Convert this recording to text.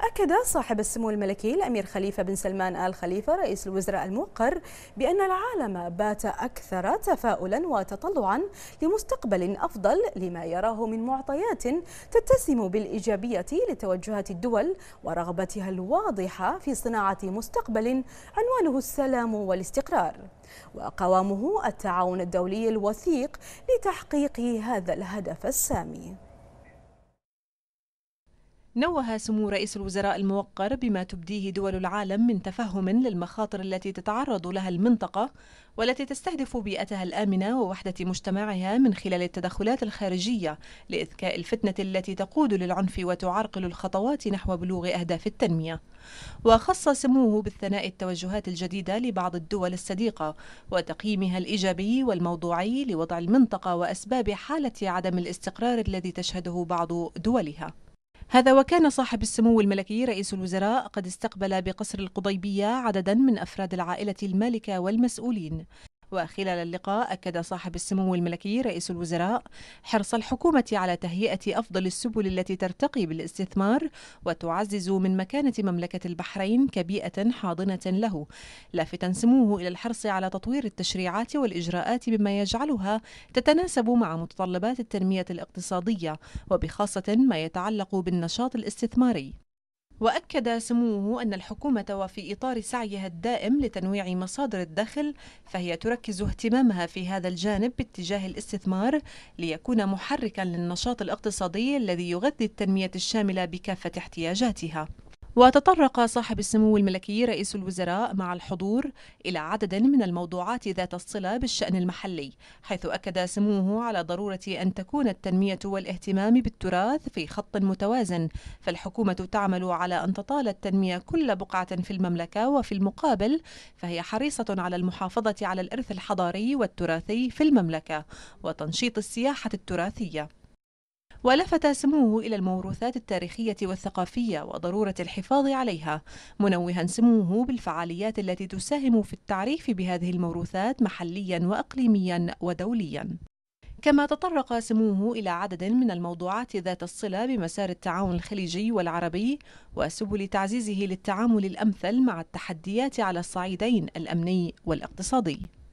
أكد صاحب السمو الملكي الأمير خليفة بن سلمان آل خليفة رئيس الوزراء الموقر بأن العالم بات أكثر تفاؤلا وتطلعا لمستقبل أفضل لما يراه من معطيات تتسم بالإيجابية لتوجهات الدول ورغبتها الواضحة في صناعة مستقبل عنوانه السلام والاستقرار وقوامه التعاون الدولي الوثيق لتحقيق هذا الهدف السامي نوه سمو رئيس الوزراء الموقر بما تبديه دول العالم من تفهم للمخاطر التي تتعرض لها المنطقة والتي تستهدف بيئتها الآمنة ووحدة مجتمعها من خلال التدخلات الخارجية لإذكاء الفتنة التي تقود للعنف وتعرقل الخطوات نحو بلوغ أهداف التنمية وخص سموه بالثناء التوجهات الجديدة لبعض الدول الصديقة وتقييمها الإيجابي والموضوعي لوضع المنطقة وأسباب حالة عدم الاستقرار الذي تشهده بعض دولها هذا وكان صاحب السمو الملكي رئيس الوزراء قد استقبل بقصر القضيبية عددا من أفراد العائلة المالكة والمسؤولين وخلال اللقاء أكد صاحب السمو الملكي رئيس الوزراء حرص الحكومة على تهيئة أفضل السبل التي ترتقي بالاستثمار وتعزز من مكانة مملكة البحرين كبيئة حاضنة له لافتا سموه إلى الحرص على تطوير التشريعات والإجراءات بما يجعلها تتناسب مع متطلبات التنمية الاقتصادية وبخاصة ما يتعلق بالنشاط الاستثماري وأكد سموه أن الحكومة وفي إطار سعيها الدائم لتنويع مصادر الدخل فهي تركز اهتمامها في هذا الجانب باتجاه الاستثمار ليكون محركا للنشاط الاقتصادي الذي يغذي التنمية الشاملة بكافة احتياجاتها وتطرق صاحب السمو الملكي رئيس الوزراء مع الحضور إلى عدد من الموضوعات ذات الصلة بالشأن المحلي حيث أكد سموه على ضرورة أن تكون التنمية والاهتمام بالتراث في خط متوازن فالحكومة تعمل على أن تطال التنمية كل بقعة في المملكة وفي المقابل فهي حريصة على المحافظة على الإرث الحضاري والتراثي في المملكة وتنشيط السياحة التراثية ولفت سموه إلى الموروثات التاريخية والثقافية وضرورة الحفاظ عليها منوها سموه بالفعاليات التي تساهم في التعريف بهذه الموروثات محليا وأقليميا ودوليا كما تطرق سموه إلى عدد من الموضوعات ذات الصلة بمسار التعاون الخليجي والعربي وسبل تعزيزه للتعامل الأمثل مع التحديات على الصعيدين الأمني والاقتصادي